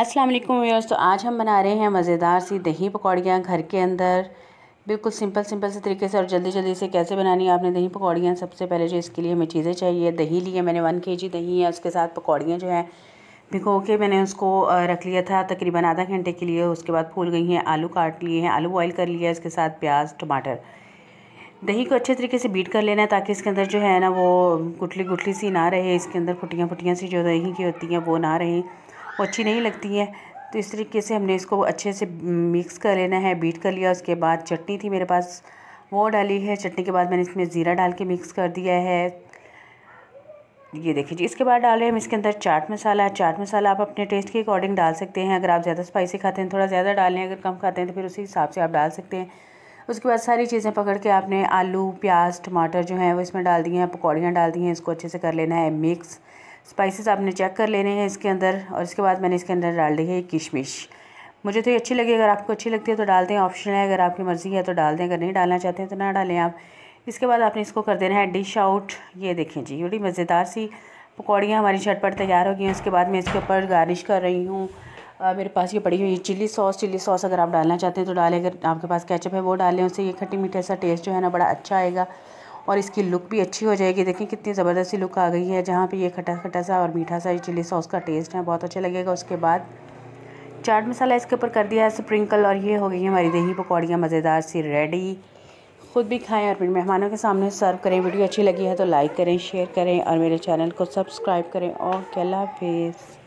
अस्सलाम वालेकुम व्यूअर्स तो आज हम बना रहे हैं मज़ेदार सी दही पकौड़ियाँ घर के अंदर बिल्कुल सिंपल सिंपल से तरीके से और जल्दी जल्दी से कैसे बनानी है आपने दही पकौड़ियाँ सबसे पहले जो इसके लिए हमें चीज़ें चाहिए दही ली है मैंने वन के जी दही है उसके साथ पकौड़ियाँ जो हैं भिगो के मैंने उसको रख लिया था तकरीबन आधा घंटे के लिए उसके बाद फूल गई हैं आलू काट लिए हैं आलू बॉयल कर लिया इसके साथ प्याज टमाटर दही को अच्छे तरीके से बीट कर लेना है ताकि इसके अंदर जो है ना वो गुटली गुटली सी ना रहे इसके अंदर फुटियाँ फुटियाँ सी जो दही की होती हैं वो ना रहें वो अच्छी नहीं लगती है तो इस तरीके से हमने इसको अच्छे से मिक्स कर लेना है बीट कर लिया उसके बाद चटनी थी मेरे पास वो डाली है चटनी के बाद मैंने इसमें ज़ीरा डाल के मिक्स कर दिया है ये देखिए जी इसके बाद डाले हम इसके अंदर चाट मसाला चाट मसाला आप अपने टेस्ट के अकॉर्डिंग डाल सकते हैं अगर आप ज़्यादा स्पाइसी खाते हैं थोड़ा ज़्यादा डालें अगर कम खाते हैं तो फिर उसी हिसाब से आप डाल सकते हैं उसके बाद सारी चीज़ें पकड़ के आपने आलू प्याज टमाटर जो हैं वो इसमें डाल दिए हैं पकौड़ियाँ डाल दी हैं इसको अच्छे से कर लेना है मिक्स स्पाइसेस आपने चेक कर लेने हैं इसके अंदर और इसके बाद मैंने इसके अंदर डाल दी है किशमिश मुझे तो ये अच्छी लगी अगर आपको अच्छी लगती है तो डाल दें ऑप्शन है अगर आपकी मर्ज़ी है तो डाल दें अगर नहीं डालना चाहते हैं तो ना डालें आप इसके बाद आपने इसको कर देना है डिश आउट ये देखें जी बड़ी मज़ेदार सी पकौड़ियाँ हमारी झटपट तैयार हो गई हैं उसके बाद मैं इसके ऊपर गार्निश कर रही हूँ मेरे पास ये पड़ी हुई है चिली सॉस चिली सॉस अगर आप डालना चाहते हैं तो डालें अगर आपके पास कैचअप है वो डालें उससे ये खट्टी मीठा सा टेस्ट जो है ना बड़ा अच्छा आएगा और इसकी लुक भी अच्छी हो जाएगी देखें कितनी ज़बरदस्ती लुक आ गई है जहाँ पे ये खटा खटा सा और मीठा सा ये चिली सॉस का टेस्ट है बहुत अच्छा लगेगा उसके बाद चाट मसाला इसके ऊपर कर दिया है स्प्रिंकल और ये हो गई है हमारी दही पकौड़ियाँ मज़ेदार सी रेडी ख़ुद भी खाएं और अपने मेहमानों के सामने सर्व करें वीडियो अच्छी लगी है तो लाइक करें शेयर करें और मेरे चैनल को सब्सक्राइब करें और क्या हाफिज़